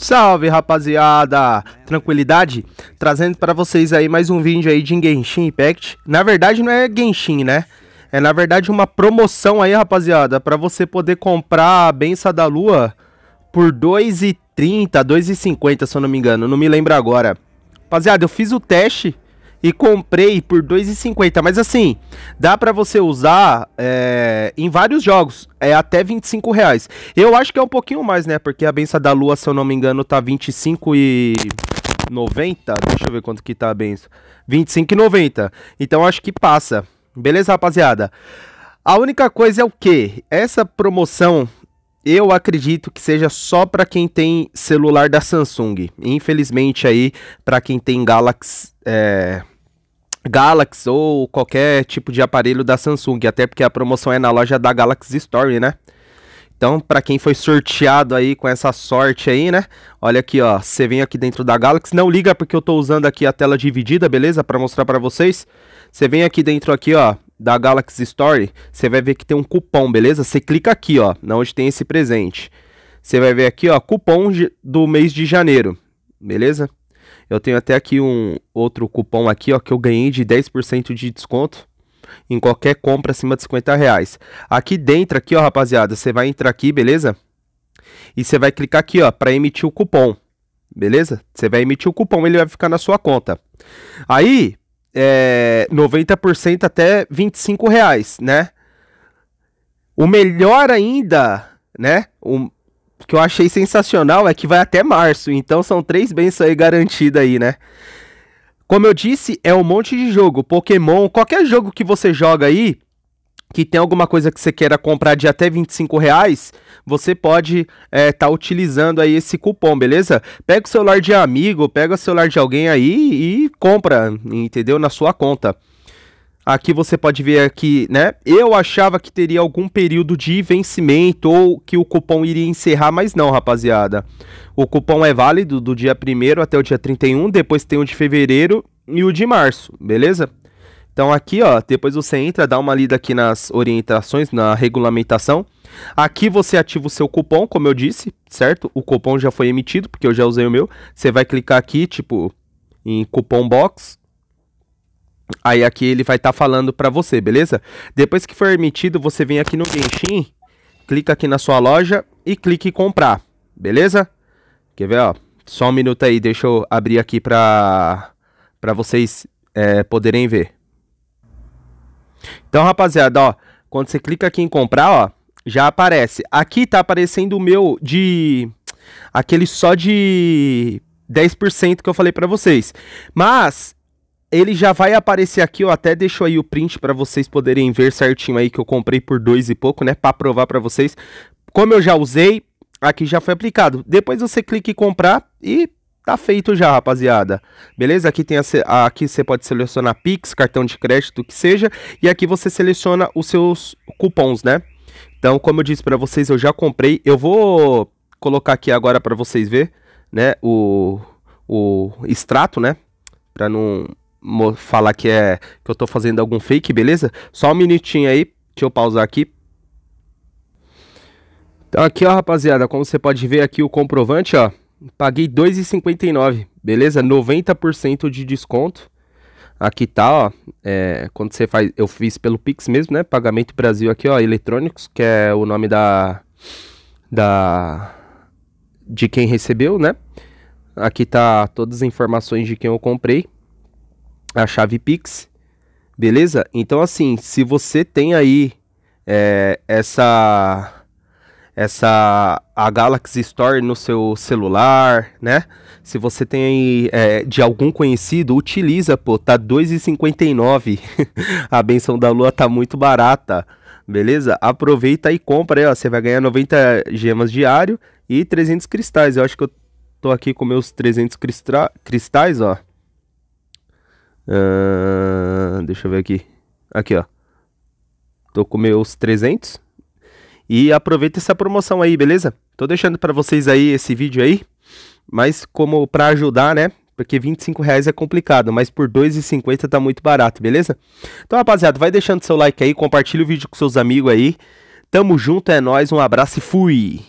Salve rapaziada! Tranquilidade? Trazendo para vocês aí mais um vídeo aí de Genshin Impact. Na verdade não é Genshin, né? É na verdade uma promoção aí, rapaziada, para você poder comprar a benção da lua por 2,30, 2,50, se eu não me engano, não me lembro agora. Rapaziada, eu fiz o teste e comprei por 2,50. Mas assim, dá para você usar é, em vários jogos. É até 25 reais. Eu acho que é um pouquinho mais, né? Porque a benção da lua, se eu não me engano, tá 25 e... 90, deixa eu ver quanto que tá a benção. 25,90. Então acho que passa. Beleza, rapaziada? A única coisa é o que? Essa promoção eu acredito que seja só para quem tem celular da Samsung. Infelizmente aí, para quem tem Galaxy, é, Galaxy ou qualquer tipo de aparelho da Samsung, até porque a promoção é na loja da Galaxy Store, né? Então, para quem foi sorteado aí com essa sorte aí, né? Olha aqui, ó, você vem aqui dentro da Galaxy, não liga porque eu tô usando aqui a tela dividida, beleza? Para mostrar para vocês. Você vem aqui dentro aqui, ó, da Galaxy Store, você vai ver que tem um cupom, beleza? Você clica aqui, ó, na onde tem esse presente. Você vai ver aqui, ó, cupom do mês de janeiro, beleza? Eu tenho até aqui um outro cupom aqui, ó, que eu ganhei de 10% de desconto em qualquer compra acima de 50 reais. Aqui dentro, aqui, ó, rapaziada, você vai entrar aqui, beleza? E você vai clicar aqui, ó, para emitir o cupom, beleza? Você vai emitir o cupom, ele vai ficar na sua conta. Aí, é, 90% até 25 reais, né? O melhor ainda, né? O que eu achei sensacional é que vai até março, então são três bênçãos aí garantidas aí, né? Como eu disse, é um monte de jogo. Pokémon, qualquer jogo que você joga aí, que tem alguma coisa que você queira comprar de até 25 reais, você pode estar é, tá utilizando aí esse cupom, beleza? Pega o celular de amigo, pega o celular de alguém aí e compra, entendeu? Na sua conta. Aqui você pode ver aqui, né? Eu achava que teria algum período de vencimento ou que o cupom iria encerrar, mas não, rapaziada. O cupom é válido do dia 1 até o dia 31, depois tem o de fevereiro e o de março, beleza? Então aqui, ó, depois você entra, dá uma lida aqui nas orientações, na regulamentação. Aqui você ativa o seu cupom, como eu disse, certo? O cupom já foi emitido, porque eu já usei o meu. Você vai clicar aqui, tipo, em cupom box. Aí aqui ele vai estar tá falando para você, beleza? Depois que for emitido, você vem aqui no Genshin, clica aqui na sua loja e clique em comprar, beleza? Quer ver, ó? Só um minuto aí, deixa eu abrir aqui para pra vocês é, poderem ver. Então, rapaziada, ó, quando você clica aqui em comprar, ó, já aparece. Aqui tá aparecendo o meu de... Aquele só de 10% que eu falei para vocês. Mas ele já vai aparecer aqui, eu até deixo aí o print para vocês poderem ver certinho aí que eu comprei por dois e pouco, né, para provar para vocês. Como eu já usei, aqui já foi aplicado. Depois você clica em comprar e Tá feito já, rapaziada. Beleza? Aqui tem a, aqui você pode selecionar Pix, cartão de crédito, o que seja, e aqui você seleciona os seus cupons, né? Então, como eu disse para vocês, eu já comprei. Eu vou colocar aqui agora para vocês ver, né, o, o extrato, né? Para não falar que é que eu tô fazendo algum fake, beleza? Só um minutinho aí, deixa eu pausar aqui. Então aqui, ó, rapaziada, como você pode ver aqui o comprovante, ó, Paguei R$ 2,59, beleza? 90% de desconto. Aqui tá, ó. É, quando você faz. Eu fiz pelo Pix mesmo, né? Pagamento Brasil aqui, ó. Eletrônicos, que é o nome da. Da. De quem recebeu, né? Aqui tá todas as informações de quem eu comprei. A chave Pix. Beleza? Então, assim, se você tem aí é, essa essa a Galaxy Store no seu celular, né? Se você tem é, de algum conhecido, utiliza, pô, tá 2,59. a benção da lua tá muito barata. Beleza? Aproveita e compra aí, ó. Você vai ganhar 90 gemas diário e 300 cristais. Eu acho que eu tô aqui com meus 300 cristra... cristais, ó. Uh, deixa eu ver aqui. Aqui, ó. Tô com meus 300. E aproveita essa promoção aí, beleza? Tô deixando para vocês aí esse vídeo aí, mas como para ajudar, né? Porque 25 reais é complicado, mas por 2,50 tá muito barato, beleza? Então, rapaziada, vai deixando seu like aí, compartilha o vídeo com seus amigos aí. Tamo junto, é nóis, um abraço e fui!